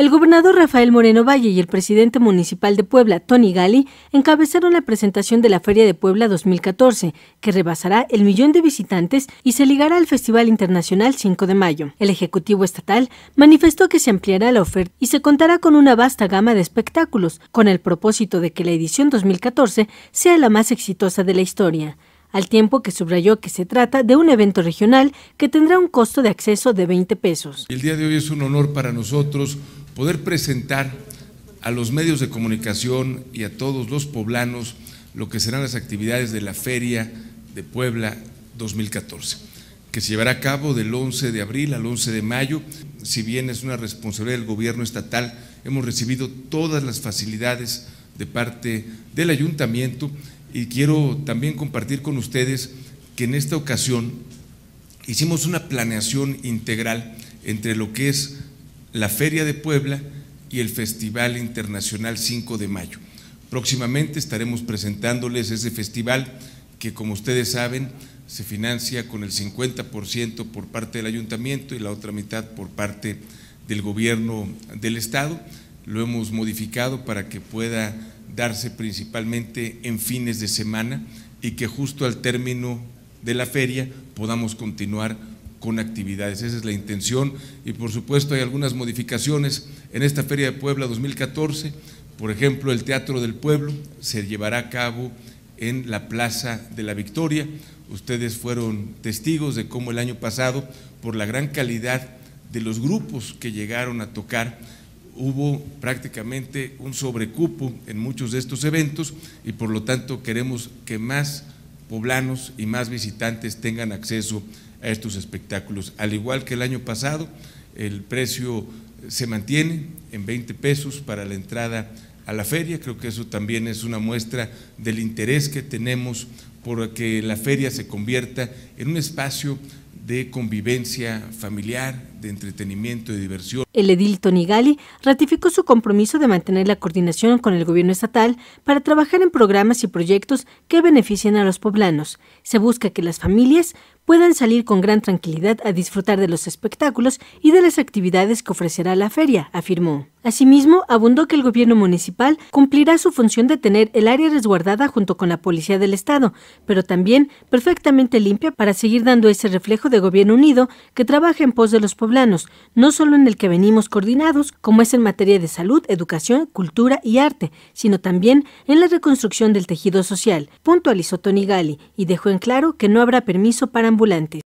El gobernador Rafael Moreno Valle y el presidente municipal de Puebla, Tony Gali, encabezaron la presentación de la Feria de Puebla 2014, que rebasará el millón de visitantes y se ligará al Festival Internacional 5 de mayo. El Ejecutivo Estatal manifestó que se ampliará la oferta y se contará con una vasta gama de espectáculos, con el propósito de que la edición 2014 sea la más exitosa de la historia al tiempo que subrayó que se trata de un evento regional que tendrá un costo de acceso de 20 pesos. El día de hoy es un honor para nosotros poder presentar a los medios de comunicación y a todos los poblanos lo que serán las actividades de la Feria de Puebla 2014, que se llevará a cabo del 11 de abril al 11 de mayo. Si bien es una responsabilidad del gobierno estatal, hemos recibido todas las facilidades de parte del ayuntamiento y quiero también compartir con ustedes que en esta ocasión hicimos una planeación integral entre lo que es la Feria de Puebla y el Festival Internacional 5 de Mayo. Próximamente estaremos presentándoles ese festival que, como ustedes saben, se financia con el 50% por parte del ayuntamiento y la otra mitad por parte del gobierno del Estado. Lo hemos modificado para que pueda darse principalmente en fines de semana y que justo al término de la feria podamos continuar con actividades. Esa es la intención y por supuesto hay algunas modificaciones en esta Feria de Puebla 2014. Por ejemplo, el Teatro del Pueblo se llevará a cabo en la Plaza de la Victoria. Ustedes fueron testigos de cómo el año pasado, por la gran calidad de los grupos que llegaron a tocar, hubo prácticamente un sobrecupo en muchos de estos eventos y por lo tanto queremos que más poblanos y más visitantes tengan acceso a a estos espectáculos. Al igual que el año pasado, el precio se mantiene en 20 pesos para la entrada a la feria. Creo que eso también es una muestra del interés que tenemos por que la feria se convierta en un espacio de convivencia familiar, de entretenimiento y diversión. El edil Tony Gali ratificó su compromiso de mantener la coordinación con el gobierno estatal para trabajar en programas y proyectos que beneficien a los poblanos. Se busca que las familias puedan salir con gran tranquilidad a disfrutar de los espectáculos y de las actividades que ofrecerá la feria, afirmó. Asimismo, abundó que el gobierno municipal cumplirá su función de tener el área resguardada junto con la policía del Estado, pero también perfectamente limpia para seguir dando ese reflejo de gobierno unido que trabaja en pos de los poblanos no solo en el que venimos coordinados, como es en materia de salud, educación, cultura y arte, sino también en la reconstrucción del tejido social, puntualizó Tony Gali y dejó en claro que no habrá permiso para ambulantes.